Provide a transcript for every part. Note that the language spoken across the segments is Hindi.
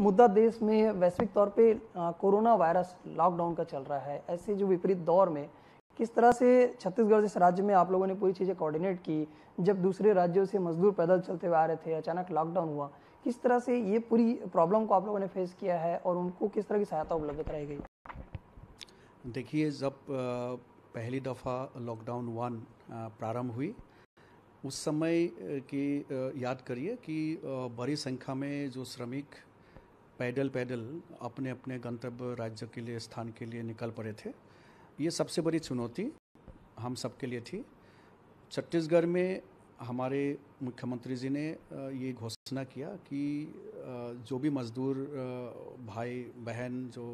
मुद्दा देश में वैश्विक तौर पे कोरोना वायरस लॉकडाउन का चल रहा है ऐसे जो विपरीत दौर में किस तरह से छत्तीसगढ़ जैसे राज्य में आप लोगों ने पूरी चीज़ें कोऑर्डिनेट की जब दूसरे राज्यों से मजदूर पैदल चलते हुए आ रहे थे अचानक लॉकडाउन हुआ किस तरह से ये पूरी प्रॉब्लम को आप लोगों ने फेस किया है और उनको किस तरह की सहायता उपलब्ध कराई गई देखिए जब पहली दफ़ा लॉकडाउन वन प्रारंभ हुई उस समय की याद करिए कि बड़ी संख्या में जो श्रमिक पैदल पैदल अपने अपने गंतव्य राज्य के लिए स्थान के लिए निकल पड़े थे ये सबसे बड़ी चुनौती हम सब के लिए थी छत्तीसगढ़ में हमारे मुख्यमंत्री जी ने ये घोषणा किया कि जो भी मजदूर भाई बहन जो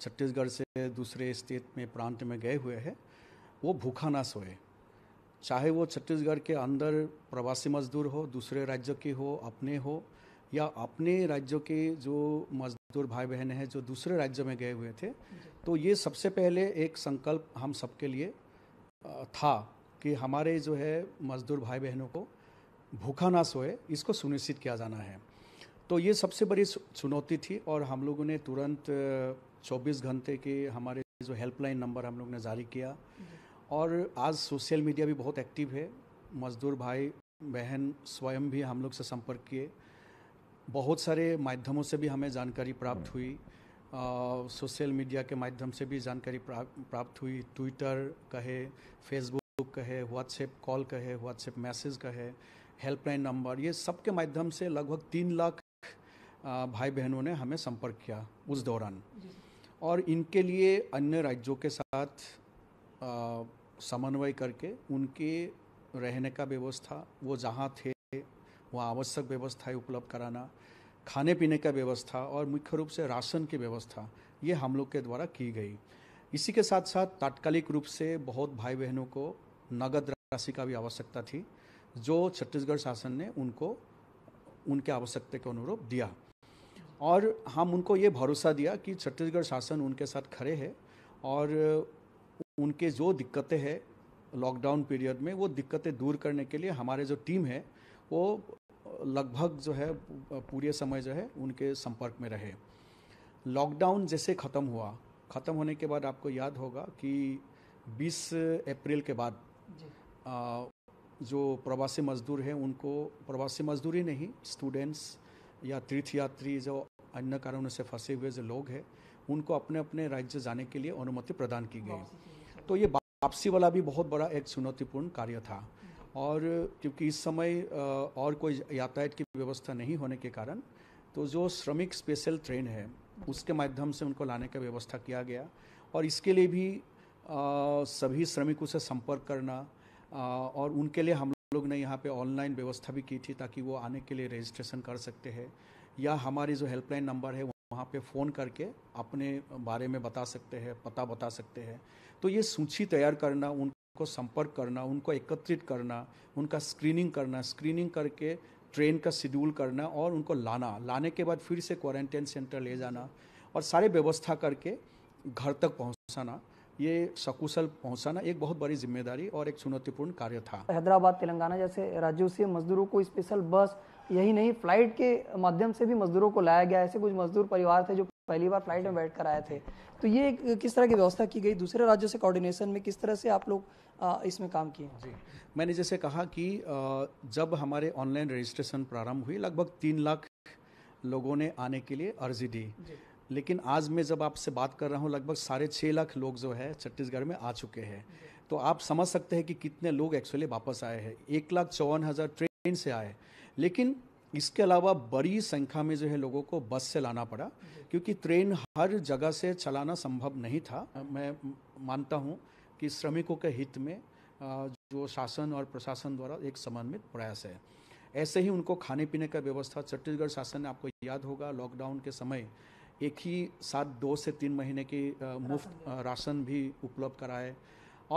छत्तीसगढ़ से दूसरे स्टेट में प्रांत में गए हुए हैं वो भूखा ना सोए चाहे वो छत्तीसगढ़ के अंदर प्रवासी मजदूर हो दूसरे राज्य के हो अपने हो या अपने राज्यों के जो मजदूर भाई बहन हैं जो दूसरे राज्यों में गए हुए थे तो ये सबसे पहले एक संकल्प हम सबके लिए था कि हमारे जो है मजदूर भाई बहनों को भूखा ना सोए इसको सुनिश्चित किया जाना है तो ये सबसे बड़ी चुनौती थी और हम लोगों ने तुरंत 24 घंटे के हमारे जो हेल्पलाइन नंबर हम लोग ने जारी किया और आज सोशल मीडिया भी बहुत एक्टिव है मजदूर भाई बहन स्वयं भी हम लोग से संपर्क किए बहुत सारे माध्यमों से भी हमें जानकारी प्राप्त हुई सोशल मीडिया के माध्यम से भी जानकारी प्राप्त हुई ट्विटर कहे फेसबुक कहे व्हाट्सएप कॉल कहे व्हाट्सएप मैसेज कहे हेल्पलाइन नंबर ये सब के माध्यम से लगभग तीन लाख भाई बहनों ने हमें संपर्क किया उस दौरान और इनके लिए अन्य राज्यों के साथ समन्वय करके उनके रहने का व्यवस्था वो जहाँ थे वहाँ आवश्यक व्यवस्थाएं उपलब्ध कराना खाने पीने का व्यवस्था और मुख्य रूप से राशन की व्यवस्था ये हम लोग के द्वारा की गई इसी के साथ साथ तात्कालिक रूप से बहुत भाई बहनों को नगद राशि का भी आवश्यकता थी जो छत्तीसगढ़ शासन ने उनको उनके आवश्यकता के अनुरूप दिया और हम उनको ये भरोसा दिया कि छत्तीसगढ़ शासन उनके साथ खड़े है और उनके जो दिक्कतें हैं लॉकडाउन पीरियड में वो दिक्कतें दूर करने के लिए हमारे जो टीम है वो लगभग जो है पूरे समय जो है उनके संपर्क में रहे लॉकडाउन जैसे ख़त्म हुआ ख़त्म होने के बाद आपको याद होगा कि 20 अप्रैल के बाद आ, जो प्रवासी मजदूर हैं उनको प्रवासी मजदूर ही नहीं स्टूडेंट्स या तीर्थयात्री जो अन्य कारणों से फंसे हुए जो लोग हैं उनको अपने अपने राज्य जाने के लिए अनुमति प्रदान की गई तो ये वापसी वाला भी बहुत बड़ा एक चुनौतीपूर्ण कार्य था और क्योंकि इस समय और कोई यातायात की व्यवस्था नहीं होने के कारण तो जो श्रमिक स्पेशल ट्रेन है उसके माध्यम से उनको लाने का व्यवस्था किया गया और इसके लिए भी सभी श्रमिकों से संपर्क करना और उनके लिए हम लोग ने यहाँ पे ऑनलाइन व्यवस्था भी की थी ताकि वो आने के लिए रजिस्ट्रेशन कर सकते हैं या हमारी जो हेल्पलाइन नंबर है वहाँ पे फ़ोन करके अपने बारे में बता सकते हैं पता बता सकते हैं तो ये सूची तैयार करना उन को संपर्क करना उनको एकत्रित करना उनका स्क्रीनिंग करना स्क्रीनिंग करके ट्रेन का शेड्यूल करना और उनको लाना लाने के बाद फिर से क्वारंटाइन सेंटर ले जाना और सारे व्यवस्था करके घर तक पहुंचाना ये सकुशल पहुंचाना एक बहुत बड़ी जिम्मेदारी और एक चुनौतीपूर्ण कार्य था हैदराबाद तेलंगाना जैसे राज्यों से मजदूरों को स्पेशल बस यही नहीं फ्लाइट के माध्यम से भी मजदूरों को लाया गया ऐसे कुछ मजदूर परिवार थे जो पहली बार फ्लाइट में बैठ कर आए थे तो ये किस तरह की व्यवस्था की गई दूसरे राज्यों से कोऑर्डिनेशन में किस तरह से आप लोग इसमें काम किए जी मैंने जैसे कहा कि जब हमारे ऑनलाइन रजिस्ट्रेशन प्रारंभ हुई लगभग तीन लाख लोगों ने आने के लिए अर्जी दी लेकिन आज मैं जब आपसे बात कर रहा हूँ लगभग साढ़े छः लाख लोग जो है छत्तीसगढ़ में आ चुके हैं तो आप समझ सकते हैं कि कितने लोग एक्चुअली वापस आए हैं एक लाख चौवन हज़ार ट्रेन से आए लेकिन इसके अलावा बड़ी संख्या में जो है लोगों को बस से लाना पड़ा क्योंकि ट्रेन हर जगह से चलाना संभव नहीं था मैं मानता हूँ कि श्रमिकों के हित में जो शासन और प्रशासन द्वारा एक समन्वित प्रयास है ऐसे ही उनको खाने पीने का व्यवस्था छत्तीसगढ़ शासन ने आपको याद होगा लॉकडाउन के समय एक ही साथ दो से तीन महीने की मुफ्त राशन भी उपलब्ध कराए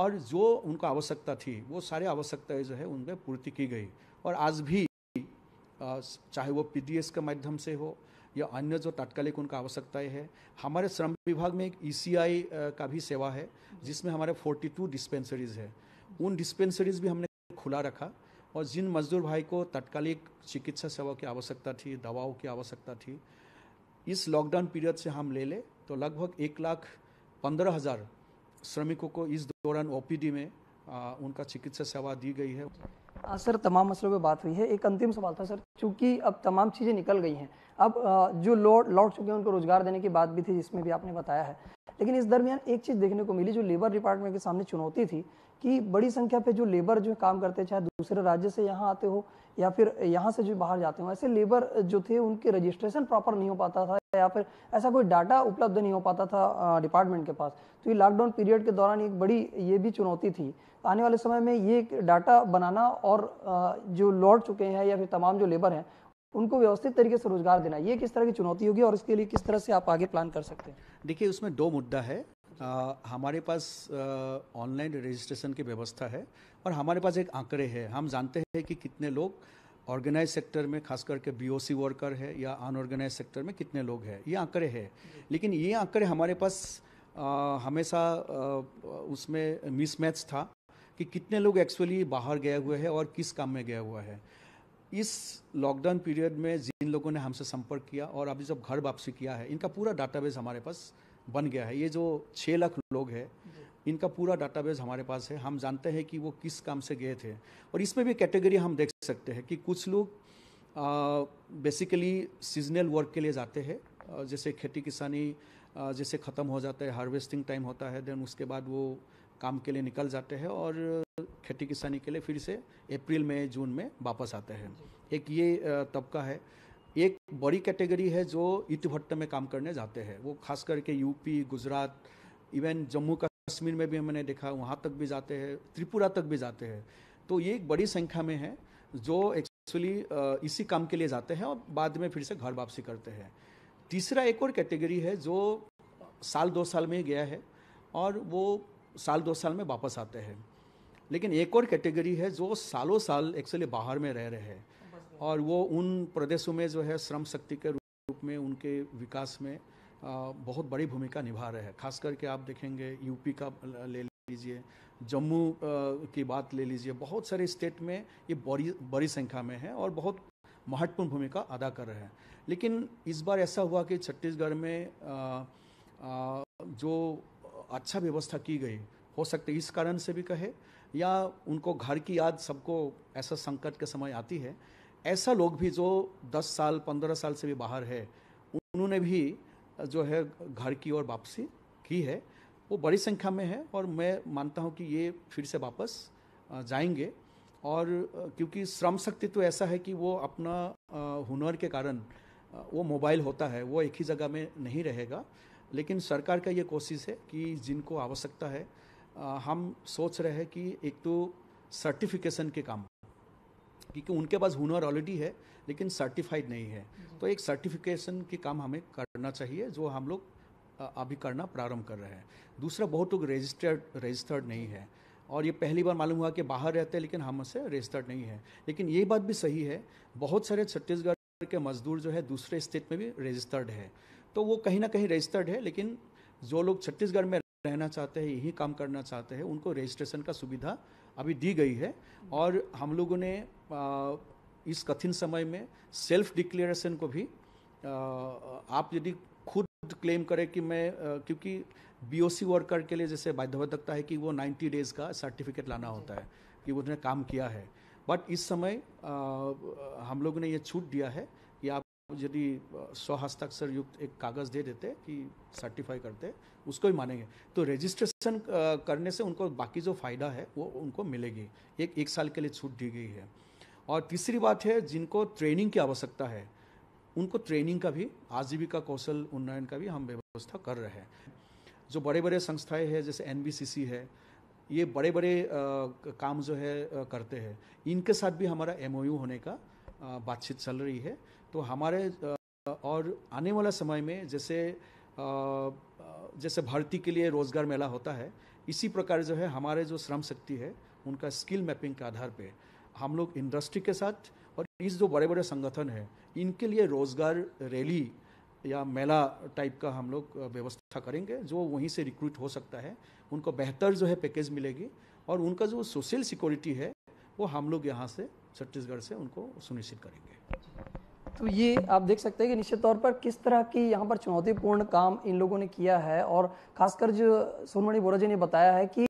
और जो उनको आवश्यकता थी वो सारी आवश्यकताएं जो है उनमें पूर्ति की गई और आज भी चाहे वो पी के माध्यम से हो या अन्य जो तात्कालिक उनका आवश्यकताएं है हमारे श्रम विभाग में एक ई e का भी सेवा है जिसमें हमारे 42 डिस्पेंसरीज है उन डिस्पेंसरीज भी हमने खुला रखा और जिन मजदूर भाई को तात्कालिक चिकित्सा सेवा की आवश्यकता थी दवाओं की आवश्यकता थी इस लॉकडाउन पीरियड से हम ले ले तो लगभग एक लाख पंद्रह हज़ार श्रमिकों को इस दौरान ओपीडी में आ, उनका चिकित्सा सेवा दी गई है आ, हाँ, सर तमाम मसलों पे बात हुई है एक अंतिम सवाल था सर चूंकि अब तमाम चीज़ें निकल गई हैं अब आ, जो लौट लौट चुके हैं उनको रोजगार देने की बात भी थी जिसमें भी आपने बताया है लेकिन इस दरमियान एक चीज़ देखने को मिली जो लेबर डिपार्टमेंट के सामने चुनौती थी कि बड़ी संख्या पे जो लेबर जो काम करते चाहे दूसरे राज्य से यहाँ आते हो या फिर यहाँ से जो बाहर जाते हैं ऐसे लेबर जो थे उनके रजिस्ट्रेशन प्रॉपर नहीं हो पाता था या फिर ऐसा कोई डाटा उपलब्ध नहीं हो पाता था डिपार्टमेंट के पास तो ये लॉकडाउन पीरियड के दौरान एक बड़ी ये भी चुनौती थी आने वाले समय में ये डाटा बनाना और जो लौट चुके हैं या फिर तमाम जो लेबर हैं उनको व्यवस्थित तरीके से रोजगार देना ये किस तरह की चुनौती होगी और इसके लिए किस तरह से आप आगे प्लान कर सकते हैं देखिए उसमें दो मुद्दा है आ, हमारे पास ऑनलाइन रजिस्ट्रेशन की व्यवस्था है और हमारे पास एक आंकड़े है हम जानते हैं कि कितने लोग ऑर्गेनाइज सेक्टर में खास करके बीओसी वर्कर है या अनऑर्गेनाइज सेक्टर में कितने लोग हैं ये आंकड़े हैं लेकिन ये आंकड़े हमारे पास आ, हमेशा आ, उसमें मिसमैच था कि कितने लोग एक्चुअली बाहर गए हुए हैं और किस काम में गया हुआ है इस लॉकडाउन पीरियड में जिन लोगों ने हमसे संपर्क किया और अभी जब घर वापसी किया है इनका पूरा डाटाबेस हमारे पास बन गया है ये जो छः लाख लोग हैं इनका पूरा डाटाबेस हमारे पास है हम जानते हैं कि वो किस काम से गए थे और इसमें भी कैटेगरी हम देख सकते हैं कि कुछ लोग बेसिकली सीजनल वर्क के लिए जाते हैं जैसे खेती किसानी जैसे ख़त्म हो जाता है हार्वेस्टिंग टाइम होता है देन उसके बाद वो काम के लिए निकल जाते हैं और खेती किसानी के लिए फिर से अप्रैल में जून में वापस आते हैं एक ये तबका है एक बड़ी कैटेगरी है जो भट्ट में काम करने जाते हैं वो खास करके यूपी गुजरात इवन जम्मू का कश्मीर में भी हमने देखा वहाँ तक भी जाते हैं त्रिपुरा तक भी जाते हैं तो ये एक बड़ी संख्या में है जो एक्चुअली इसी काम के लिए जाते हैं और बाद में फिर से घर वापसी करते हैं तीसरा एक और कैटेगरी है जो साल दो साल में ही गया है और वो साल दो साल में वापस आते हैं लेकिन एक और कैटेगरी है जो सालों साल एक्चुअली बाहर में रह रहे हैं और वो उन प्रदेशों में जो है श्रम शक्ति के रूप में उनके विकास में बहुत बड़ी भूमिका निभा रहे हैं खास करके आप देखेंगे यूपी का ले लीजिए जम्मू की बात ले लीजिए बहुत सारे स्टेट में ये बड़ी बड़ी संख्या में है और बहुत महत्वपूर्ण भूमिका अदा कर रहे हैं लेकिन इस बार ऐसा हुआ कि छत्तीसगढ़ में आ, आ, जो अच्छा व्यवस्था की गई हो सकते इस कारण से भी कहे या उनको घर की याद सबको ऐसा संकट के समय आती है ऐसा लोग भी जो 10 साल 15 साल से भी बाहर है उन्होंने भी जो है घर की ओर वापसी की है वो बड़ी संख्या में है और मैं मानता हूँ कि ये फिर से वापस जाएंगे और क्योंकि श्रम शक्ति तो ऐसा है कि वो अपना हुनर के कारण वो मोबाइल होता है वो एक ही जगह में नहीं रहेगा लेकिन सरकार का ये कोशिश है कि जिनको आवश्यकता है हम सोच रहे हैं कि एक तो सर्टिफिकेशन के काम क्योंकि उनके पास हुनर ऑलरेडी है लेकिन सर्टिफाइड नहीं है तो एक सर्टिफिकेशन के काम हमें करना चाहिए जो हम लोग अभी करना प्रारंभ कर रहे हैं दूसरा बहुत लोग रजिस्टर्ड रजिस्टर्ड नहीं है और ये पहली बार मालूम हुआ कि बाहर रहते हैं लेकिन हमसे रजिस्टर्ड नहीं है लेकिन ये बात भी सही है बहुत सारे छत्तीसगढ़ के मजदूर जो है दूसरे स्टेट में भी रजिस्टर्ड है तो वो कहीं ना कहीं रजिस्टर्ड है लेकिन जो लोग छत्तीसगढ़ में रहना चाहते हैं यही काम करना चाहते हैं उनको रजिस्ट्रेशन का सुविधा अभी दी गई है और हम लोगों ने इस कठिन समय में सेल्फ डिक्लेरेशन को भी आप यदि खुद क्लेम करें कि मैं क्योंकि बीओसी वर्कर के लिए जैसे बाध्यवाधकता है कि वो 90 डेज का सर्टिफिकेट लाना होता है कि उसने काम किया है बट इस समय हम लोगों ने ये छूट दिया है यदि सौ हस्ताक्षर युक्त एक कागज दे देते कि सर्टिफाई करते उसको ही मानेंगे तो रजिस्ट्रेशन करने से उनको बाकी जो फायदा है वो उनको मिलेगी एक एक साल के लिए छूट दी गई है और तीसरी बात है जिनको ट्रेनिंग की आवश्यकता है उनको ट्रेनिंग का भी आजीविका कौशल उन्नयन का भी हम व्यवस्था कर रहे हैं जो बड़े बड़े संस्थाएं हैं जैसे एन है ये बड़े बड़े काम जो है करते हैं इनके साथ भी हमारा एम होने का बातचीत चल रही है तो हमारे और आने वाला समय में जैसे जैसे भर्ती के लिए रोजगार मेला होता है इसी प्रकार जो है हमारे जो श्रम शक्ति है उनका स्किल मैपिंग के आधार पे हम लोग इंडस्ट्री के साथ और इस जो बड़े बड़े संगठन हैं इनके लिए रोजगार रैली या मेला टाइप का हम लोग व्यवस्था करेंगे जो वहीं से रिक्रूट हो सकता है उनको बेहतर जो है पैकेज मिलेगी और उनका जो सोशल सिक्योरिटी है वो हम लोग यहाँ से छत्तीसगढ़ से उनको सुनिश्चित करेंगे तो ये आप देख सकते हैं कि निश्चित तौर पर किस तरह की यहाँ पर चुनौतीपूर्ण काम इन लोगों ने किया है और खासकर जो सोनमणि बोरा जी ने बताया है कि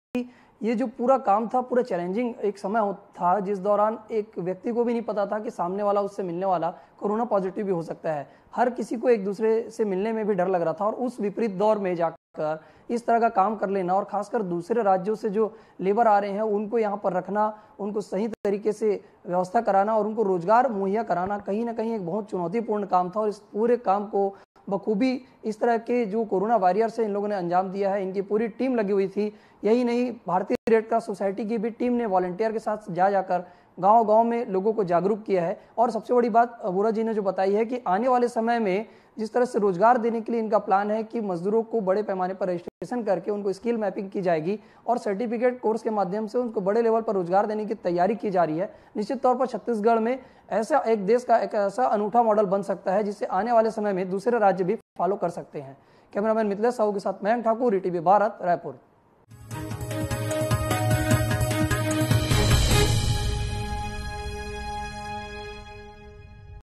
ये जो पूरा काम था पूरा चैलेंजिंग एक समय था जिस दौरान एक व्यक्ति को भी नहीं पता था कि सामने वाला उससे मिलने वाला कोरोना पॉजिटिव भी हो सकता है हर किसी को एक दूसरे से मिलने में भी डर लग रहा था और उस विपरीत दौर में जाकर कर इस तरह का काम कर लेना और खासकर दूसरे राज्यों से जो लेबर आ रहे हैं उनको यहाँ पर रखना उनको सही तरीके से व्यवस्था कराना और उनको रोजगार मुहैया कराना कहीं ना कहीं एक बहुत चुनौतीपूर्ण काम था और इस पूरे काम को बखूबी इस तरह के जो कोरोना वॉरियर्स हैं इन लोगों ने अंजाम दिया है इनकी पूरी टीम लगी हुई थी यही नहीं भारतीय रेड क्रॉस सोसाइटी की भी टीम ने वॉलंटियर के साथ जा जाकर गांव गांव में लोगों को जागरूक किया है और सबसे बड़ी बात वोरा जी ने जो बताई है कि आने वाले समय में जिस तरह से रोजगार देने के लिए इनका प्लान है कि मजदूरों को बड़े पैमाने पर रजिस्ट्रेशन करके उनको स्किल मैपिंग की जाएगी और सर्टिफिकेट कोर्स के माध्यम से उनको बड़े लेवल पर रोजगार देने की तैयारी की जा रही है निश्चित तौर पर छत्तीसगढ़ में ऐसा एक देश का एक ऐसा अनूठा मॉडल बन सकता है जिससे आने वाले समय में दूसरे राज्य भी फॉलो कर सकते हैं कैमरामैन मिथिलेश साहू के साथ मयंक ठाकुर ई भारत रायपुर